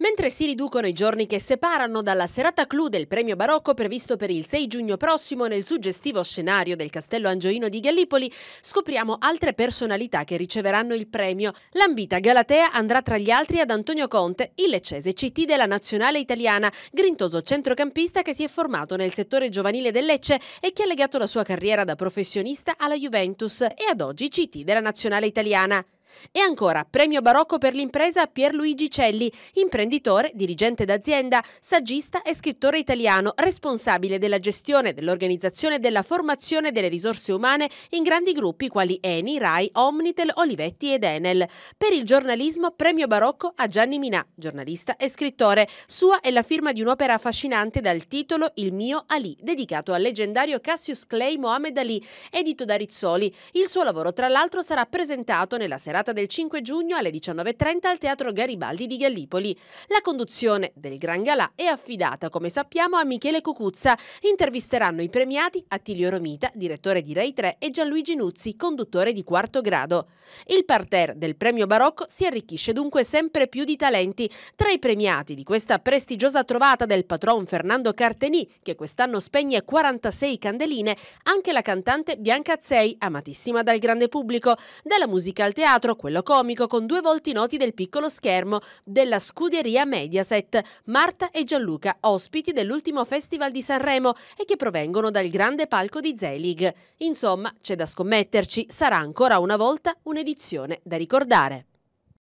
Mentre si riducono i giorni che separano dalla serata clou del premio barocco previsto per il 6 giugno prossimo nel suggestivo scenario del Castello Angioino di Gallipoli, scopriamo altre personalità che riceveranno il premio. L'ambita Galatea andrà tra gli altri ad Antonio Conte, il leccese CT della nazionale italiana, grintoso centrocampista che si è formato nel settore giovanile del Lecce e che ha legato la sua carriera da professionista alla Juventus e ad oggi CT della nazionale italiana. E ancora, premio barocco per l'impresa Pierluigi Celli, imprenditore, dirigente d'azienda, saggista e scrittore italiano, responsabile della gestione, dell'organizzazione e della formazione delle risorse umane in grandi gruppi quali Eni, Rai, Omnitel, Olivetti ed Enel. Per il giornalismo, premio barocco a Gianni Minà, giornalista e scrittore. Sua è la firma di un'opera affascinante dal titolo Il mio Ali, dedicato al leggendario Cassius Clay Mohamed Ali, edito da Rizzoli. Il suo lavoro, tra l'altro, sarà presentato nella serata serata del 5 giugno alle 19.30 al Teatro Garibaldi di Gallipoli. La conduzione del Gran Galà è affidata, come sappiamo, a Michele Cucuzza. Intervisteranno i premiati Attilio Romita, direttore di Rai 3, e Gianluigi Nuzzi, conduttore di quarto grado. Il parterre del premio barocco si arricchisce dunque sempre più di talenti. Tra i premiati di questa prestigiosa trovata del patron Fernando Carteni, che quest'anno spegne 46 candeline, anche la cantante Bianca Azzei, amatissima dal grande pubblico, dalla musica al teatro teatro, quello comico, con due volti noti del piccolo schermo della scuderia Mediaset, Marta e Gianluca, ospiti dell'ultimo Festival di Sanremo e che provengono dal grande palco di Zelig. Insomma, c'è da scommetterci, sarà ancora una volta un'edizione da ricordare.